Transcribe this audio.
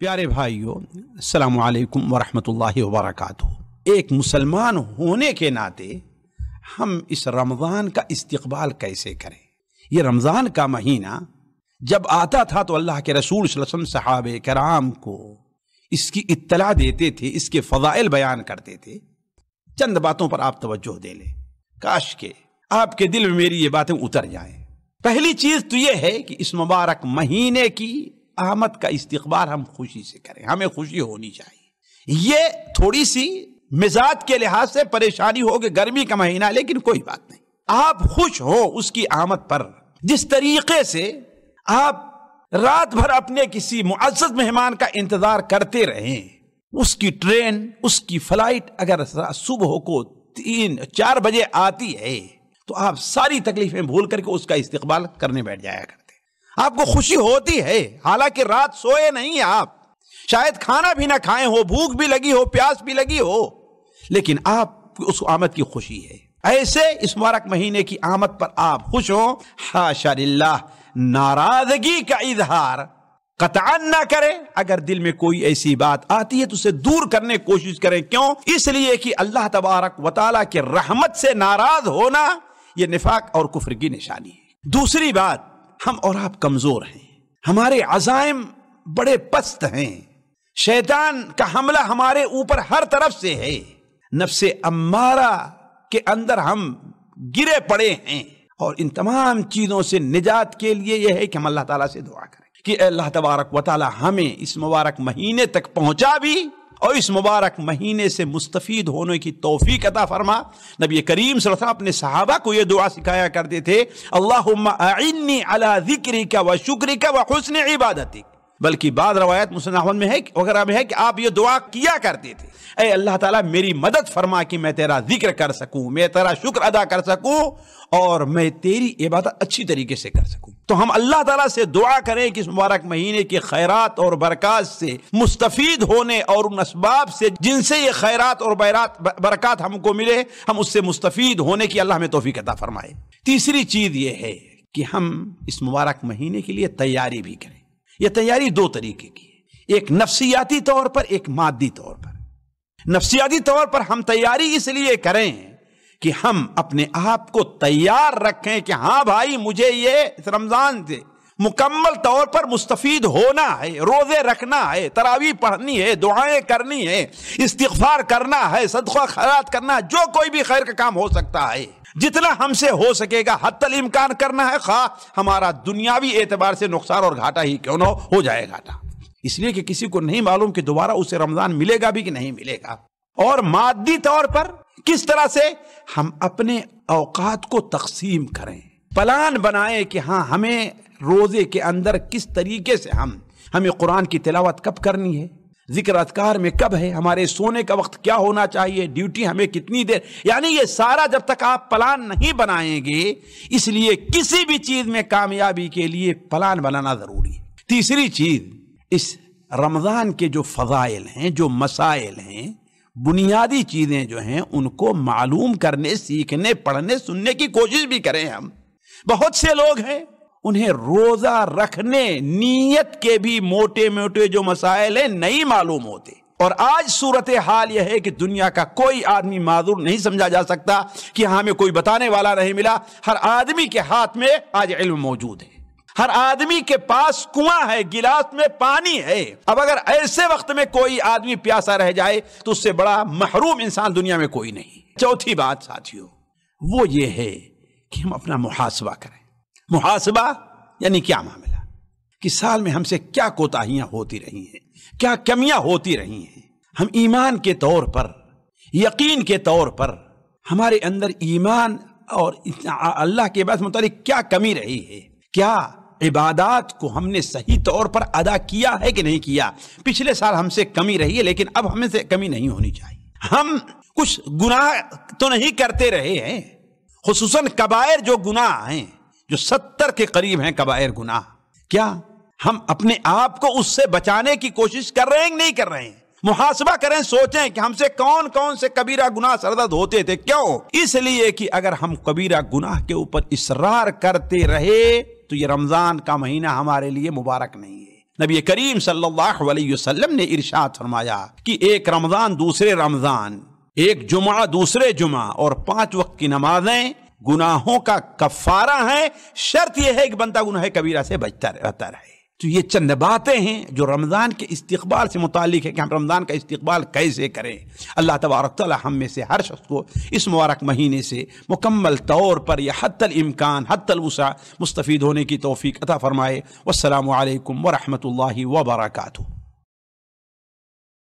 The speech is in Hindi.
प्यारे भाइयों अलैक्म वरहमतुल्लाहि वबरकatuh एक मुसलमान होने के नाते हम इस रमज़ान का इस्तकबाल कैसे करें ये रमज़ान का महीना जब आता था तो अल्लाह के रसूल वसम सहाब कराम को इसकी इत्तला देते थे इसके फ़जाइल बयान करते थे चंद बातों पर आप तवज्जो दे लें काश के आपके दिल में मेरी ये बातें उतर जाएं पहली चीज़ तो ये है कि इस मुबारक महीने की आमद का इस्तबाल हम खुशी से करें हमें खुशी होनी चाहिए ये थोड़ी सी मिजाज के लिहाज से परेशानी होगी गर्मी का महीना लेकिन कोई बात नहीं आप खुश हो उसकी आमद पर जिस तरीके से आप रात भर अपने किसी मुआजत मेहमान का इंतजार करते रहें उसकी ट्रेन उसकी फ्लाइट अगर सुबह को तीन चार बजे आती है तो आप सारी तकलीफें भूल करके उसका इस्तकबाल करने बैठ जाया करें आपको खुशी होती है हालांकि रात सोए नहीं आप शायद खाना भी ना खाए हो भूख भी लगी हो प्यास भी लगी हो लेकिन आप उस आमद की खुशी है ऐसे इस मुबारक महीने की आमद पर आप खुश हो हाशा नाराजगी का इजहार कतान ना करें अगर दिल में कोई ऐसी बात आती है तो उसे दूर करने की कोशिश करें क्यों इसलिए कि अल्लाह तबारक वाली के रहमत से नाराज होना यह निफाक और कुफर की निशानी है दूसरी बात हम और आप कमजोर हैं हमारे अजायम बड़े पस्त हैं शैतान का हमला हमारे ऊपर हर तरफ से है नफसे अम्मारा के अंदर हम गिरे पड़े हैं और इन तमाम चीजों से निजात के लिए यह है कि हम अल्लाह ताला से दुआ करें कि अल्लाह तबारक व हमें इस मुबारक महीने तक पहुंचा भी और इस मुबारक महीने से मुस्तफ़ होने की तोफ़ी अदा फरमा नबी करीम वसल्लम अपने सहाबा को यह दुआ सिखाया करते थे अल्लाह अला जिक्र का व शुक्र का व हसन इबादती बल्कि बाद रवायत मुसलमान में है वगैरह में है कि आप ये दुआ किया करते थे अरे अल्लाह ताला मेरी मदद फरमा कि मैं तेरा जिक्र कर सकूं मैं तेरा शुक्र अदा कर सकूं और मैं तेरी इबादत अच्छी तरीके से कर सकूं तो हम अल्लाह ताला से दुआ करें कि इस मुबारक महीने के खैरात और बरक़ात से मुस्तफ़ होने और उन इसबाब से जिनसे ये खैरात और बैरात बरक़ात हमको मिले हम उससे मुस्तफ़ होने की अल्लाह में तोफ़ी अदा फरमाए तीसरी चीज़ ये है कि हम इस मुबारक महीने के लिए तैयारी भी करें यह तैयारी दो तरीके की है एक नफ्सियाती तौर पर एक मादी तौर पर नफसियाती तौर पर हम तैयारी इसलिए करें कि हम अपने आप को तैयार रखें कि हां भाई मुझे ये रमजान से मुकम्मल तौर पर मुस्तफ़ीद होना है रोज़े रखना है तरावी पढ़नी है दुआएं करनी है इस्तफार करना है सदका खैरात करना है जो कोई भी खैर का काम हो सकता है जितना हमसे हो सकेगा हद तल इम्कान करना है खा हमारा दुनियावी एतबार से नुकसान और घाटा ही क्यों ना हो जाए घाटा इसलिए कि किसी को नहीं मालूम कि दोबारा उसे रमजान मिलेगा भी कि नहीं मिलेगा और मादी तौर पर किस तरह से हम अपने अवकात को तकसीम करें प्लान बनाएं कि हाँ हमें रोज़े के अंदर किस तरीके से हम हमें कुरान की तिलावत कब करनी है जिक्र अतकार में कब है हमारे सोने का वक्त क्या होना चाहिए ड्यूटी हमें कितनी देर यानी ये सारा जब तक आप प्लान नहीं बनाएंगे इसलिए किसी भी चीज में कामयाबी के लिए प्लान बनाना जरूरी है तीसरी चीज इस रमजान के जो फजाइल हैं जो मसाइल हैं बुनियादी चीजें जो हैं उनको मालूम करने सीखने पढ़ने सुनने की कोशिश भी करें हम बहुत से लोग हैं उन्हें रोजा रखने नीयत के भी मोटे मोटे जो मसाइल हैं नहीं मालूम होते और आज सूरत हाल यह है कि दुनिया का कोई आदमी माजूर नहीं समझा जा सकता कि हाँ हमें कोई बताने वाला नहीं मिला हर आदमी के हाथ में आज इल्म मौजूद है हर आदमी के पास कुआं है गिलास में पानी है अब अगर ऐसे वक्त में कोई आदमी प्यासा रह जाए तो उससे बड़ा महरूम इंसान दुनिया में कोई नहीं चौथी बात साथियों वो ये है कि हम अपना मुहासवा करें मुहासबा यानी क्या मामला कि साल में हमसे क्या कोताहियां होती रही हैं क्या कमियां होती रही हैं हम ईमान के तौर पर यकीन के तौर पर हमारे अंदर ईमान और अल्लाह के बस मुतालिक क्या कमी रही है क्या इबादत को हमने सही तौर पर अदा किया है कि नहीं किया पिछले साल हमसे कमी रही है लेकिन अब हमें से कमी नहीं होनी चाहिए हम कुछ गुनाह तो नहीं करते रहे हैं खसूस कबायर जो गुनाह हैं जो सत्तर के करीब हैं कबायर गुनाह क्या हम अपने आप को उससे बचाने की कोशिश कर रहे हैं नहीं कर रहे हैं मुहासबा करें सोचें कि हमसे कौन कौन से कबीरा गुनाह सरदर्द होते थे क्यों इसलिए कि अगर हम कबीरा गुनाह के ऊपर इसरार करते रहे तो ये रमजान का महीना हमारे लिए मुबारक नहीं है नबी करीम सल्लल्लाहु अलैहि वसल्लम ने इरशाद फरमाया कि एक रमजान दूसरे रमजान एक जुमा दूसरे जुमा और पांच वक्त की नमाजें गुनाहों का कफारा है शर्त यह है कि बनता गुनाह कबीरा से बचता रहता रहे तो ये चंद बातें हैं जो रमज़ान के इस्तबाल से मुतल है कि हम रमज़ान का इस्तबाल कैसे करें अल्लाह तबारक हम में से हर शख्स को इस मुबारक महीने से मुकम्मल तौर पर यह हतल इम्कान हतल वसा मुस्तफ़ होने की तोफ़ी अता फ़रमाए वालकम वरहमल वबरकू